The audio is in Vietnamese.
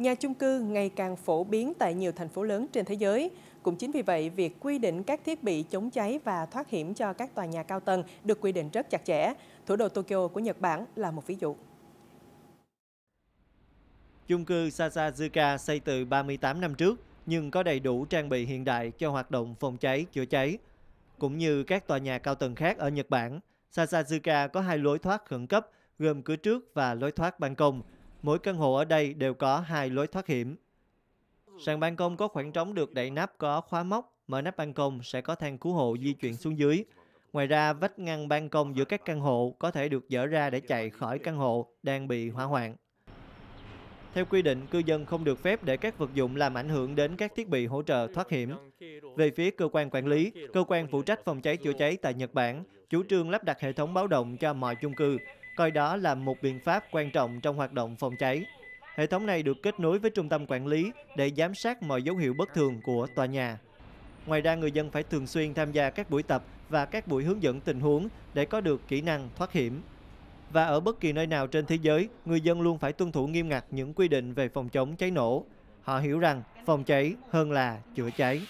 nhà chung cư ngày càng phổ biến tại nhiều thành phố lớn trên thế giới. Cũng chính vì vậy, việc quy định các thiết bị chống cháy và thoát hiểm cho các tòa nhà cao tầng được quy định rất chặt chẽ. Thủ đô Tokyo của Nhật Bản là một ví dụ. Chung cư Sasazuka xây từ 38 năm trước nhưng có đầy đủ trang bị hiện đại cho hoạt động phòng cháy, chữa cháy. Cũng như các tòa nhà cao tầng khác ở Nhật Bản, Sasazuka có hai lối thoát khẩn cấp gồm cửa trước và lối thoát ban công – Mỗi căn hộ ở đây đều có hai lối thoát hiểm. Sàn ban công có khoảng trống được đậy nắp có khóa móc, mở nắp ban công sẽ có thang cứu hộ di chuyển xuống dưới. Ngoài ra, vách ngăn ban công giữa các căn hộ có thể được dỡ ra để chạy khỏi căn hộ đang bị hỏa hoạn. Theo quy định, cư dân không được phép để các vật dụng làm ảnh hưởng đến các thiết bị hỗ trợ thoát hiểm. Về phía cơ quan quản lý, cơ quan phụ trách phòng cháy chữa cháy tại Nhật Bản, chủ trương lắp đặt hệ thống báo động cho mọi chung cư, coi đó là một biện pháp quan trọng trong hoạt động phòng cháy. Hệ thống này được kết nối với trung tâm quản lý để giám sát mọi dấu hiệu bất thường của tòa nhà. Ngoài ra, người dân phải thường xuyên tham gia các buổi tập và các buổi hướng dẫn tình huống để có được kỹ năng thoát hiểm. Và ở bất kỳ nơi nào trên thế giới, người dân luôn phải tuân thủ nghiêm ngặt những quy định về phòng chống cháy nổ. Họ hiểu rằng phòng cháy hơn là chữa cháy.